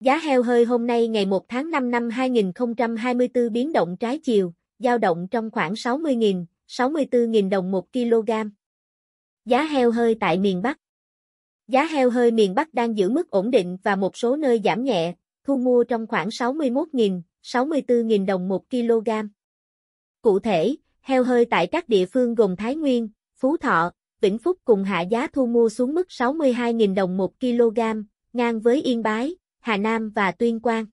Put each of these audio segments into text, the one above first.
Giá heo hơi hôm nay ngày 1 tháng 5 năm 2024 biến động trái chiều, giao động trong khoảng 60.000, 64.000 đồng 1 kg. Giá heo hơi tại miền Bắc Giá heo hơi miền Bắc đang giữ mức ổn định và một số nơi giảm nhẹ, thu mua trong khoảng 61.000, 64.000 đồng 1 kg. Cụ thể, heo hơi tại các địa phương gồm Thái Nguyên, Phú Thọ, Vĩnh Phúc cùng hạ giá thu mua xuống mức 62.000 đồng 1 kg, ngang với Yên Bái, Hà Nam và Tuyên Quang.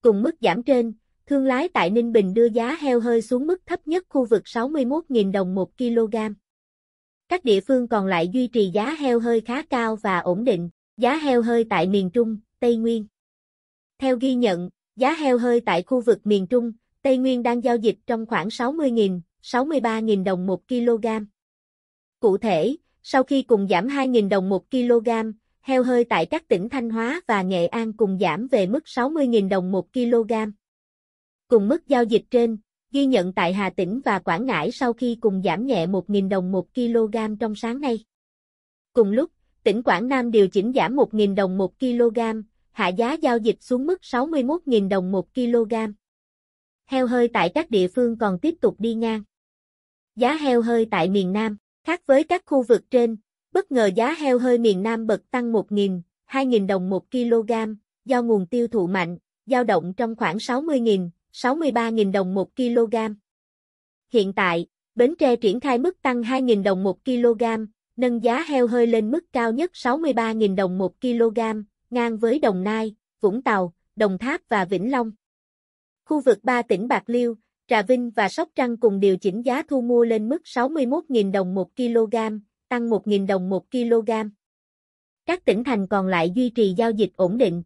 Cùng mức giảm trên, thương lái tại Ninh Bình đưa giá heo hơi xuống mức thấp nhất khu vực 61.000 đồng 1 kg. Các địa phương còn lại duy trì giá heo hơi khá cao và ổn định, giá heo hơi tại miền Trung, Tây Nguyên. Theo ghi nhận, giá heo hơi tại khu vực miền Trung, Tây Nguyên đang giao dịch trong khoảng 60.000, 63.000 đồng 1 kg. Cụ thể, sau khi cùng giảm 2.000 đồng 1 kg, heo hơi tại các tỉnh Thanh Hóa và Nghệ An cùng giảm về mức 60.000 đồng 1 kg. Cùng mức giao dịch trên, ghi nhận tại Hà Tĩnh và Quảng Ngãi sau khi cùng giảm nhẹ 1.000 đồng 1 kg trong sáng nay. Cùng lúc, tỉnh Quảng Nam điều chỉnh giảm 1.000 đồng 1 kg, hạ giá giao dịch xuống mức 61.000 đồng 1 kg. Heo hơi tại các địa phương còn tiếp tục đi ngang. Giá heo hơi tại miền Nam, khác với các khu vực trên, Bất ngờ giá heo hơi miền Nam bật tăng 1.000, 2.000 đồng 1 kg, do nguồn tiêu thụ mạnh, dao động trong khoảng 60.000, 63.000 đồng 1 kg. Hiện tại, Bến Tre triển khai mức tăng 2.000 đồng 1 kg, nâng giá heo hơi lên mức cao nhất 63.000 đồng 1 kg, ngang với Đồng Nai, Vũng Tàu, Đồng Tháp và Vĩnh Long. Khu vực 3 tỉnh Bạc Liêu, Trà Vinh và Sóc Trăng cùng điều chỉnh giá thu mua lên mức 61.000 đồng 1 kg, tăng 1.000 đồng 1 kg. Các tỉnh thành còn lại duy trì giao dịch ổn định.